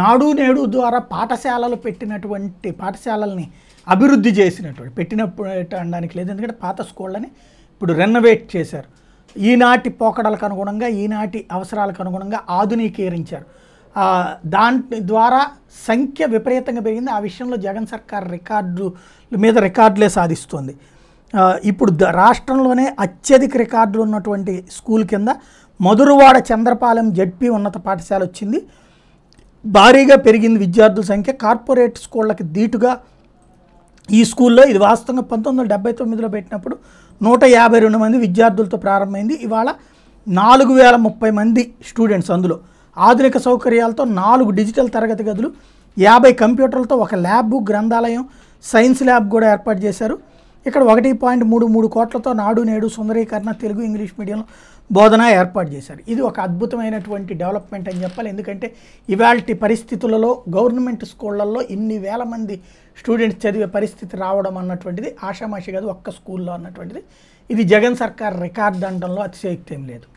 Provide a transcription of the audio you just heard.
నాడు నేడు ద్వారా పాఠశాలలు పెట్టినటువంటి పాఠశాలల్ని అభివృద్ధి చేసినటువంటి పెట్టినప్పుడు అనడానికి లేదు ఎందుకంటే పాత స్కూళ్ళని ఇప్పుడు రెనోవేట్ చేశారు ఈనాటి పోకడలకు అనుగుణంగా ఈనాటి అవసరాలకు అనుగుణంగా ఆధునీకరించారు దాని ద్వారా సంఖ్య విపరీతంగా పెరిగింది ఆ విషయంలో జగన్ సర్కార్ రికార్డు మీద రికార్డులే సాధిస్తుంది ఇప్పుడు రాష్ట్రంలోనే అత్యధిక రికార్డులు ఉన్నటువంటి స్కూల్ కింద మధురవాడ చంద్రపాలెం జడ్పీ ఉన్నత పాఠశాల వచ్చింది భారీగా పెరిగింది విద్యార్థుల సంఖ్య కార్పొరేట్ స్కూళ్ళకి ధీటుగా ఈ స్కూల్లో ఇది వాస్తవంగా పంతొమ్మిది వందల డెబ్బై తొమ్మిదిలో పెట్టినప్పుడు నూట యాభై రెండు మంది విద్యార్థులతో ప్రారంభమైంది ఇవాళ నాలుగు వేల ముప్పై మంది స్టూడెంట్స్ అందులో ఆధునిక సౌకర్యాలతో నాలుగు డిజిటల్ తరగతి గదులు యాభై కంప్యూటర్లతో ఒక ల్యాబ్ గ్రంథాలయం సైన్స్ ల్యాబ్ కూడా ఏర్పాటు చేశారు ఇక్కడ ఒకటి పాయింట్ మూడు మూడు కోట్లతో నాడు నేడు సుందరీకరణ తెలుగు ఇంగ్లీష్ మీడియం బోధన ఏర్పాటు చేశారు ఇది ఒక అద్భుతమైనటువంటి డెవలప్మెంట్ అని చెప్పాలి ఎందుకంటే ఇవాళ పరిస్థితులలో గవర్నమెంట్ స్కూళ్ళల్లో ఇన్ని వేల మంది స్టూడెంట్స్ చదివే పరిస్థితి రావడం అన్నటువంటిది ఆషామాషి కాదు ఒక్క స్కూల్లో అన్నటువంటిది ఇది జగన్ సర్కార్ రికార్డ్ అనడంలో అతిశయక్తి ఏం లేదు